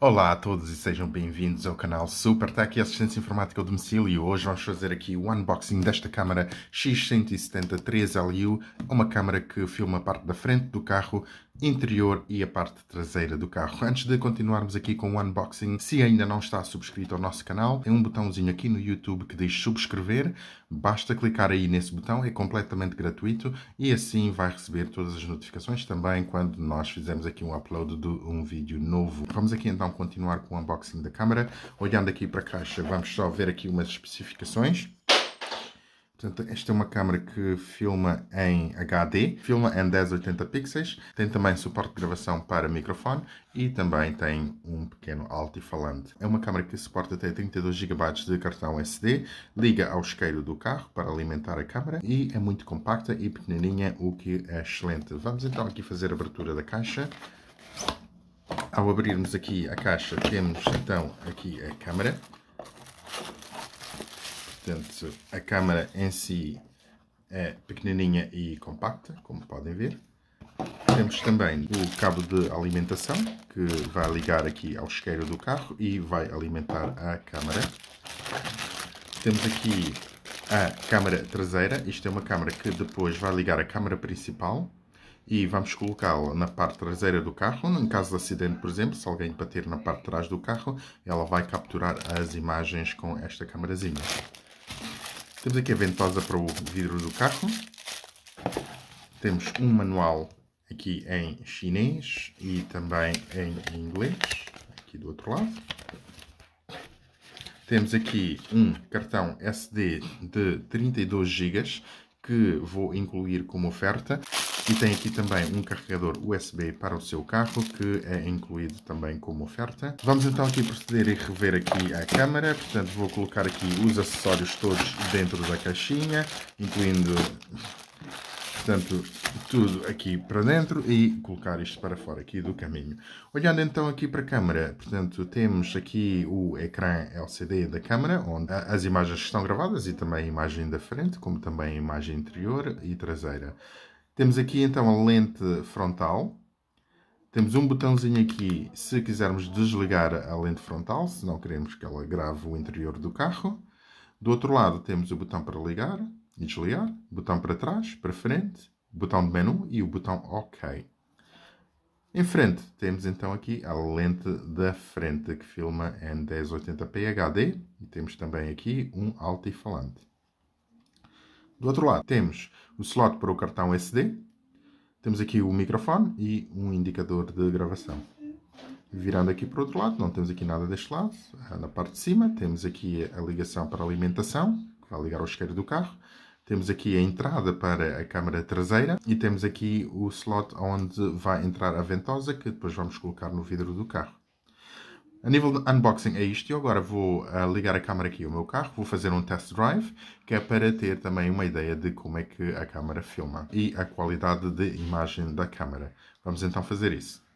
Olá a todos e sejam bem-vindos ao canal SuperTech e Assistência Informática ao Domicílio. Hoje vamos fazer aqui o unboxing desta câmara X170 3LU, é uma câmara que filma a parte da frente do carro interior e a parte traseira do carro. Antes de continuarmos aqui com o unboxing, se ainda não está subscrito ao nosso canal, tem um botãozinho aqui no YouTube que diz subscrever, basta clicar aí nesse botão, é completamente gratuito e assim vai receber todas as notificações também quando nós fizermos aqui um upload de um vídeo novo. Vamos aqui então continuar com o unboxing da câmera. Olhando aqui para a caixa, vamos só ver aqui umas especificações. Portanto, esta é uma câmera que filma em HD, filma em 1080 pixels, tem também suporte de gravação para microfone e também tem um pequeno altifalante. É uma câmera que suporta até 32 GB de cartão SD, liga ao isqueiro do carro para alimentar a câmera e é muito compacta e pequenininha, o que é excelente. Vamos então aqui fazer a abertura da caixa. Ao abrirmos aqui a caixa, temos então aqui a câmera Portanto, a câmara em si é pequenininha e compacta, como podem ver. Temos também o cabo de alimentação, que vai ligar aqui ao isqueiro do carro e vai alimentar a câmara. Temos aqui a câmara traseira. Isto é uma câmara que depois vai ligar a câmara principal e vamos colocá-la na parte traseira do carro. Em caso de acidente, por exemplo, se alguém bater na parte de trás do carro, ela vai capturar as imagens com esta câmerazinha. Temos aqui a ventosa para o vidro do carro. Temos um manual aqui em chinês e também em inglês, aqui do outro lado. Temos aqui um cartão SD de 32 GB que vou incluir como oferta. E tem aqui também um carregador USB para o seu carro, que é incluído também como oferta. Vamos então aqui proceder e rever aqui a câmera. Portanto, vou colocar aqui os acessórios todos dentro da caixinha, incluindo portanto, tudo aqui para dentro e colocar isto para fora aqui do caminho. Olhando então aqui para a câmera, portanto, temos aqui o ecrã LCD da câmera, onde as imagens estão gravadas e também a imagem da frente, como também a imagem interior e traseira. Temos aqui então a lente frontal. Temos um botãozinho aqui se quisermos desligar a lente frontal, se não queremos que ela grave o interior do carro. Do outro lado temos o botão para ligar e desligar, botão para trás, para frente, botão de menu e o botão OK. Em frente temos então aqui a lente da frente que filma em 1080p HD e temos também aqui um alto-falante. Do outro lado temos o slot para o cartão SD. Temos aqui o microfone e um indicador de gravação. Virando aqui para o outro lado, não temos aqui nada deste lado. É na parte de cima temos aqui a ligação para alimentação, que vai ligar ao isqueiro do carro. Temos aqui a entrada para a câmara traseira e temos aqui o slot onde vai entrar a ventosa, que depois vamos colocar no vidro do carro. A nível de unboxing é isto. Eu agora vou uh, ligar a câmera aqui ao meu carro, vou fazer um test drive, que é para ter também uma ideia de como é que a câmera filma e a qualidade de imagem da câmera. Vamos então fazer isso.